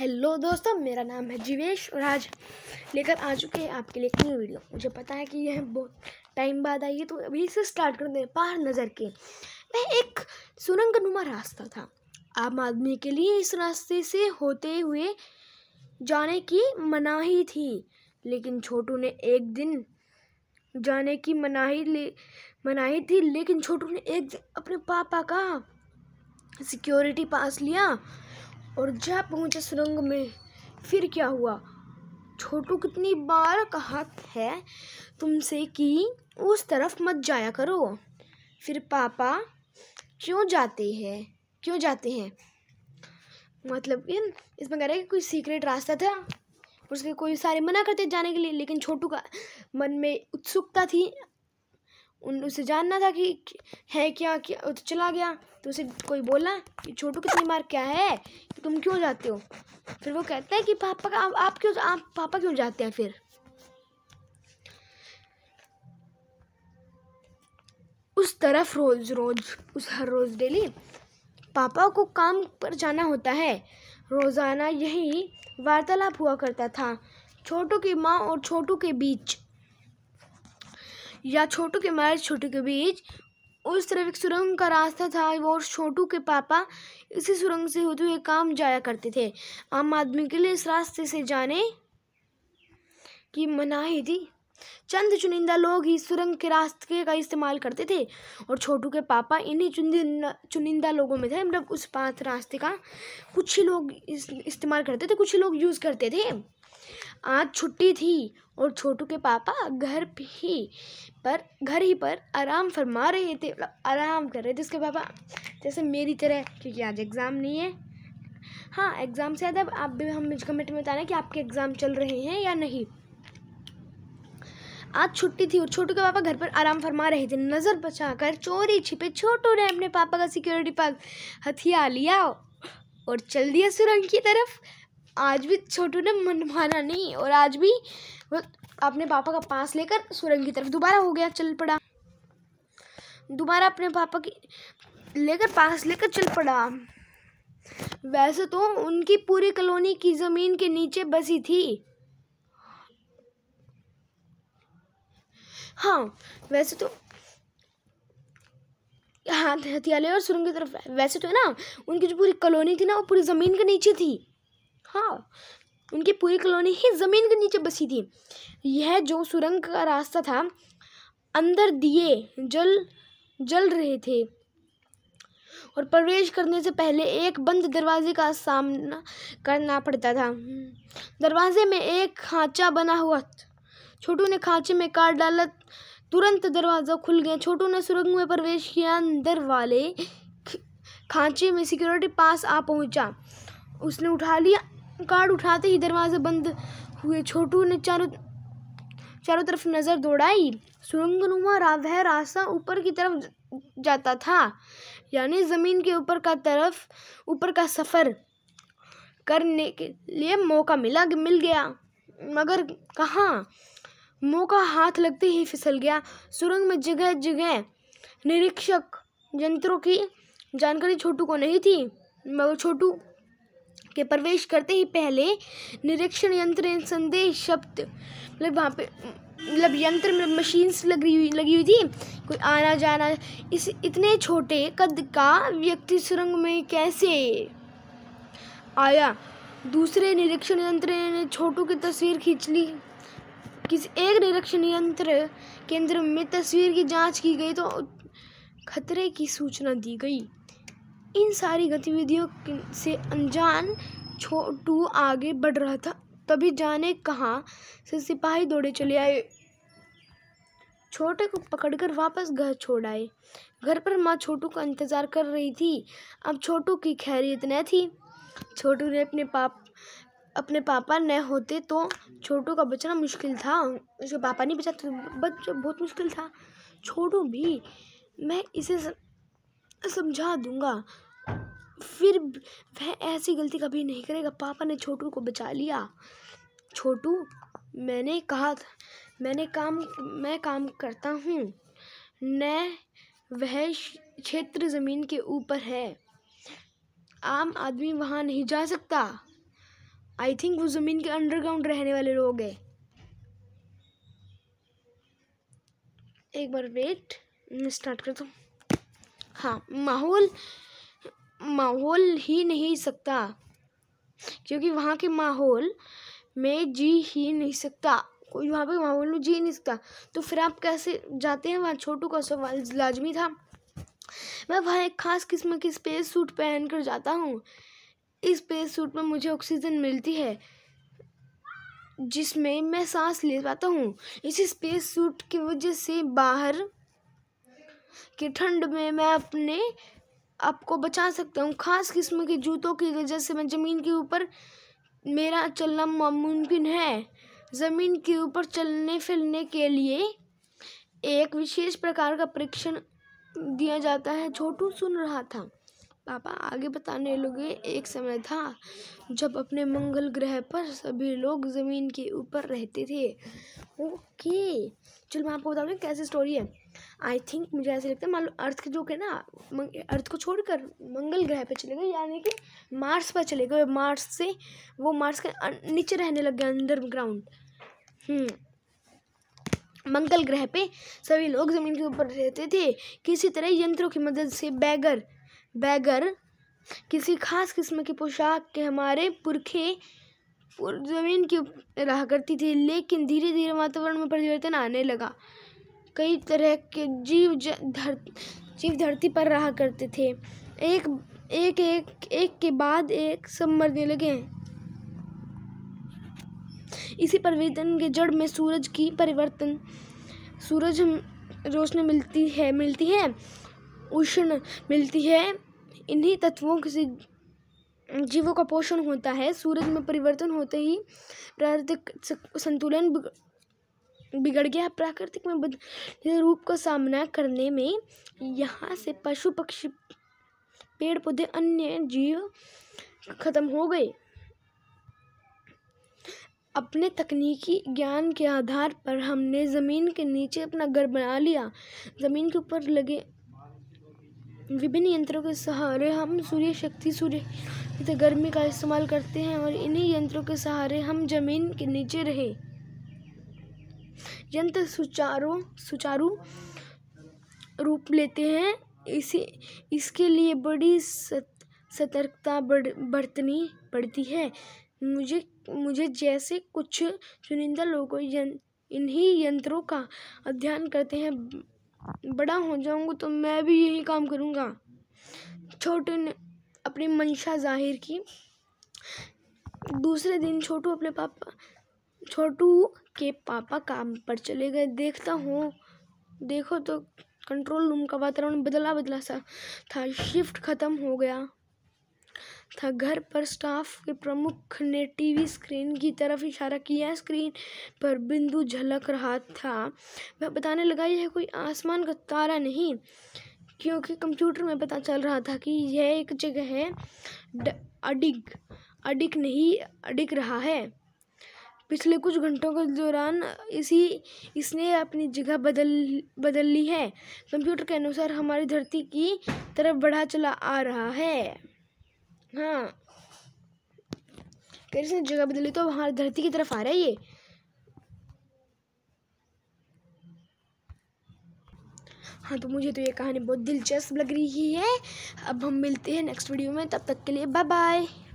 hello दोस्तों मेरा नाम है जीवेश और आज लेकर आ चुके हैं आपके लिए न्यू वीडियो मुझे पता है कि यह बहुत टाइम बाद आई है तो अभी से स्टार्ट कर दे पार नज़र के वह एक सुरंग नुमा रास्ता था आम आदमी के लिए इस रास्ते से होते हुए जाने की मनाही थी लेकिन छोटू ने एक दिन जाने की मनाही ले मनाही थी लेकिन छोटू ने एक दिन अपने पापा का सिक्योरिटी पास लिया और जा पहुंचा सुरंग में फिर क्या हुआ छोटू कितनी बार कहा है तुमसे कि उस तरफ मत जाया करो फिर पापा क्यों जाते हैं क्यों जाते हैं मतलब ये इसमें कह रहे हैं कि कोई सीक्रेट रास्ता था उसके कोई सारे मना करते जाने के लिए लेकिन छोटू का मन में उत्सुकता थी उन उसे जानना था कि है क्या क्या तो चला गया तो उसे कोई बोला कि छोटू कितनी बार क्या है कि तुम क्यों जाते हो फिर वो कहता है कि पापा का आप, आप क्यों आप पापा क्यों जाते हैं फिर उस तरफ रोज़ रोज़ उस हर रोज़ डेली पापा को काम पर जाना होता है रोज़ाना यही वार्तालाप हुआ करता था छोटू की माँ और छोटू के बीच या छोटू के मारे छोटू के बीच उस तरफ एक सुरंग का रास्ता था वो छोटू के पापा इसी सुरंग से होते हुए काम जाया करते थे आम आदमी के लिए इस रास्ते से जाने की मनाही थी चंद चुनिंदा लोग ही सुरंग के रास्ते का इस्तेमाल करते थे और छोटू के पापा इन्हीं चुनिंदा चुनिंदा लोगों में थे मतलब उस पाँच रास्ते का कुछ ही लोग इस्तेमाल करते थे कुछ ही लोग यूज़ करते थे आज छुट्टी थी और छोटू के पापा घर ही पर घर ही पर आराम फरमा रहे थे मतलब आराम कर रहे थे उसके पापा जैसे मेरी तरह क्योंकि आज एग्ज़ाम नहीं है हाँ एग्ज़ाम से ज़्यादा आप भी हम कमेंट में बताना कि आपके एग्ज़ाम चल रहे हैं या नहीं आज छुट्टी थी और छोटू के पापा घर पर आराम फरमा रहे थे नज़र बचाकर चोरी छिपे छोटू ने अपने पापा का सिक्योरिटी पार्क हथिया लिया और चल दिया सुरंग की तरफ आज भी छोटू ने मन माना नहीं और आज भी वो अपने पापा का पास लेकर सुरंग की तरफ दोबारा हो गया चल पड़ा दोबारा अपने पापा की लेकर पास लेकर चल पड़ा वैसे तो उनकी पूरी कॉलोनी की ज़मीन के नीचे बसी थी हाँ वैसे तो हाँ हथियाले और सुरंग की तरफ वैसे तो है ना उनकी जो पूरी कॉलोनी थी ना वो पूरी ज़मीन के नीचे थी हाँ उनकी पूरी कॉलोनी ही ज़मीन के नीचे बसी थी यह जो सुरंग का रास्ता था अंदर दिए जल जल रहे थे और प्रवेश करने से पहले एक बंद दरवाजे का सामना करना पड़ता था दरवाजे में एक खांचा बना हुआ छोटू ने खांचे में कार डाला तुरंत दरवाज़ा खुल गया छोटू ने सुरंग में प्रवेश किया अंदर वाले खांचे में सिक्योरिटी पास आ पहुंचा उसने उठा लिया कार्ड उठाते ही दरवाज़े बंद हुए छोटू ने चारों चारों तरफ नज़र दौड़ाई सुरंग नुमा वह रास्ता ऊपर की तरफ जाता था यानी ज़मीन के ऊपर का तरफ ऊपर का सफ़र करने के लिए मौका मिला मिल गया मगर कहाँ मुंह का हाथ लगते ही फिसल गया सुरंग में जगह जगह निरीक्षक यंत्रों की जानकारी छोटू को नहीं थी मगर छोटू के प्रवेश करते ही पहले निरीक्षण यंत्र संदेश शब्द मतलब वहाँ पे मतलब यंत्र में मशीन्स लगी हुई लगी हुई थी कोई आना जाना इस इतने छोटे कद का व्यक्ति सुरंग में कैसे आया दूसरे निरीक्षण यंत्र ने छोटू की तस्वीर खींच ली किसी एक निरीक्षण यंत्र केंद्र में तस्वीर की जांच की गई तो खतरे की सूचना दी गई इन सारी गतिविधियों से अनजान छोटू आगे बढ़ रहा था तभी जाने कहाँ से सिपाही दौड़े चले आए छोटे को पकड़कर वापस घर छोड़ आए घर पर माँ छोटू का इंतज़ार कर रही थी अब छोटू की खैरियत न थी छोटू ने अपने पाप अपने पापा न होते तो छोटू का बचना मुश्किल था उसके पापा नहीं बचा तो बच बहुत मुश्किल था छोटू भी मैं इसे समझा दूंगा फिर वह ऐसी गलती कभी नहीं करेगा पापा ने छोटू को बचा लिया छोटू मैंने कहा मैंने काम मैं काम करता हूँ न वह क्षेत्र ज़मीन के ऊपर है आम आदमी वहाँ नहीं जा सकता आई थिंक वो ज़मीन के अंडरग्राउंड रहने वाले लोग हैं एक बार वेट स्टार्ट करता हूँ हाँ माहौल माहौल ही नहीं सकता क्योंकि वहाँ के माहौल में जी ही नहीं सकता कोई वहाँ पे माहौल में जी नहीं सकता तो फिर आप कैसे जाते हैं वहाँ छोटू का सवाल लाजमी था मैं वहाँ एक ख़ास किस्म की स्पेस सूट पहन कर जाता हूँ इस स्पेस सूट में मुझे ऑक्सीजन मिलती है जिसमें मैं सांस ले पाता हूँ इस स्पेस सूट की वजह से बाहर की ठंड में मैं अपने आप को बचा सकता हूँ ख़ास किस्म के जूतों की वजह से मैं ज़मीन के ऊपर मेरा चलना मुमकिन है ज़मीन के ऊपर चलने फिरने के लिए एक विशेष प्रकार का परीक्षण दिया जाता है छोटू सुन रहा था पापा आगे बताने लगे एक समय था जब अपने मंगल ग्रह पर सभी लोग ज़मीन के ऊपर रहते थे ओके चलो मैं आपको बता दूँ कैसी स्टोरी है आई थिंक मुझे ऐसे लगता है मान लो अर्थ के जो के ना अर्थ को छोड़कर मंगल ग्रह पर चले गए यानी कि मार्स पर चले गए मार्स से वो मार्स के अं, नीचे रहने लग गए अंडरग्राउंड हम्म, मंगल ग्रह पे सभी लोग ज़मीन के ऊपर रहते थे किसी तरह यंत्रों की मदद से बैगर बगैर किसी ख़ास किस्म की पोशाक के हमारे पुरखे ज़मीन की रहा करती थी लेकिन धीरे धीरे वातावरण में परिवर्तन आने लगा कई तरह के जीव धर जीव धरती पर रहा करते थे एक एक एक एक के बाद एक सब मरने लगे इसी परिवर्तन के जड़ में सूरज की परिवर्तन सूरज रोशनी मिलती है मिलती है उष्ण मिलती है इन्हीं तत्वों से जीवों का पोषण होता है सूरज में परिवर्तन होते ही प्राकृतिक संतुलन बिगड़ गया प्राकृतिक में रूप का सामना करने में यहाँ से पशु पक्षी पेड़ पौधे अन्य जीव खत्म हो गए अपने तकनीकी ज्ञान के आधार पर हमने ज़मीन के नीचे अपना घर बना लिया ज़मीन के ऊपर लगे विभिन्न यंत्रों के सहारे हम सूर्य शक्ति सूर्य तो गर्मी का इस्तेमाल करते हैं और इन्हीं यंत्रों के सहारे हम जमीन के नीचे रहे यंत्र सुचारू सुचारू रूप लेते हैं इसे इसके लिए बड़ी सत, सतर्कता बरतनी पड़ती है मुझे मुझे जैसे कुछ चुनिंदा लोगों यं, इन्हीं यंत्रों का अध्ययन करते हैं बड़ा हो जाऊंगा तो मैं भी यही काम करूंगा छोटे ने अपनी मंशा जाहिर की दूसरे दिन छोटू अपने पापा छोटू के पापा काम पर चले गए देखता हूँ देखो तो कंट्रोल रूम का वातावरण बदला बदला सा था शिफ्ट ख़त्म हो गया था घर पर स्टाफ के प्रमुख ने टी_वी स्क्रीन की तरफ इशारा किया स्क्रीन पर बिंदु झलक रहा था वह बताने लगा यह कोई आसमान का तारा नहीं क्योंकि कंप्यूटर में पता चल रहा था कि यह एक जगह है अडिग अडिक नहीं अडिक रहा है पिछले कुछ घंटों के दौरान इसी इसने अपनी जगह बदल बदल ली है कंप्यूटर के अनुसार हमारी धरती की तरफ बढ़ा चला आ रहा है हाँ फिर इसने जगह बदली तो हमारी धरती की तरफ आ रहा है ये हाँ तो मुझे तो ये कहानी बहुत दिलचस्प लग रही है अब हम मिलते हैं नेक्स्ट वीडियो में तब तक के लिए बाय बाय